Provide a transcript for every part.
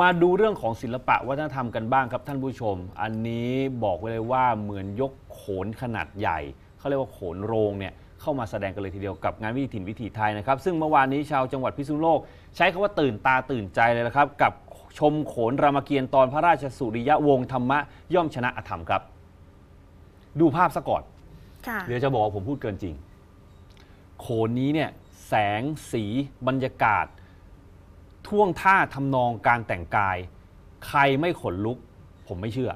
มาดูเรื่องของศิลปะวัฒนธรรมกันบ้างครับท่านผู้ชม อันนี้บอกไว้เลยว่าเหมือนยกโขนขนาดใหญ่ เขาเรียกว่าโขนโรงเนี่ยเข้ามาแสดงกันเลยทีเดียวกับงานวิถีถิ่นวิถีไทยนะครับ ซึ่งเมื่อวานนี้ชาวจังหวัดพิษณุโลก ใช้คำว่าตื่นตาตื่นใจเลยนะครับกับชมโขนรามเกียรติ์ตอนพระราชสุริยะวงธรรมะย่อมชนะอธรรมครับ ดูภาพซะก่อนเดี๋ยวจะบอกว่าผมพูดเกินจริงโขนนี้เนี่ยแสงสีบรรยากาศท่วงท่าทำนองการแต่งกายใครไม่ขนลุกผมไม่เชื่อ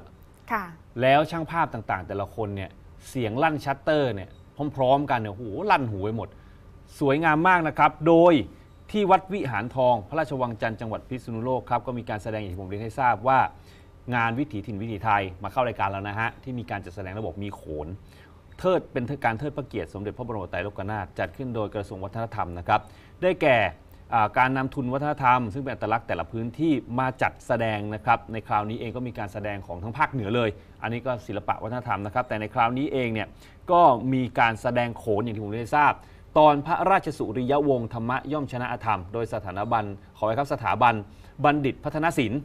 ค่ะ แล้วช่างภาพต่างๆ แต่ละคนเนี่ยเสียงลั่นชัตเตอร์เนี่ยพร้อมๆกันเนี่ยโหลั่นหูไปหมด สวยงามมากนะครับ โดยที่วัดวิหารทองพระราชวังจันทร์จังหวัดพิษณุโลกครับ ก็มีการแสดงอย่างที่ผมเรียนให้ทราบว่า งานวิถีถิ่นวิถีไทยมาเข้ารายการแล้วนะฮะที่มีการจัดแสดงระบบมีโขน เทิดเป็นการเทิดพระเกียรติ สมเด็จพระบรมไตรโลกนาถจัดขึ้นโดยกระทรวงวัฒนธรรมนะครับ ได้แก่การนำทุนวัฒนธรรมซึ่งเป็นอัตลักษณ์แต่ละพื้นที่มาจัดแสดงนะครับในคราวนี้เองก็มีการแสดงของทั้งภาคเหนือเลย อันนี้ก็ศิลปะวัฒนธรรมนะครับแต่ในคราวนี้เองเนี่ยก็มีการแสดงโขนอย่างที่ผมได้ทราบ ตอนพระราชสุริยวงศ์ธรรมย่อมชนะอธรรมโดยสถาบัน ขอไว้ครับสถาบันบัณฑิตพัฒนศิลป์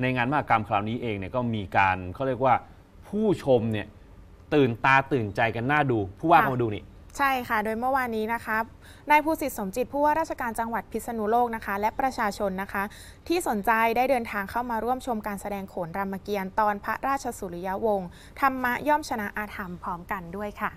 ในงานมหกรรมคราวนี้เองเนี่ยก็มีการเขาเรียกว่าผู้ชมเนี่ยตื่นตาตื่นใจกันน่าดู ผู้ว่าก็มาดูนี่ใช่ค่ะ โดยเมื่อวานนี้นะคะ นายภูสิทธิ์สมจิตผู้ว่าราชการจังหวัดพิษณุโลกนะคะ และประชาชนนะคะ ที่สนใจได้เดินทางเข้ามาร่วมชมการแสดงโขนรามเกียรติ์ตอนพระราชสุริยวงศ์ธรรมะย่อมชนะอาธรรมพร้อมกันด้วยค่ะ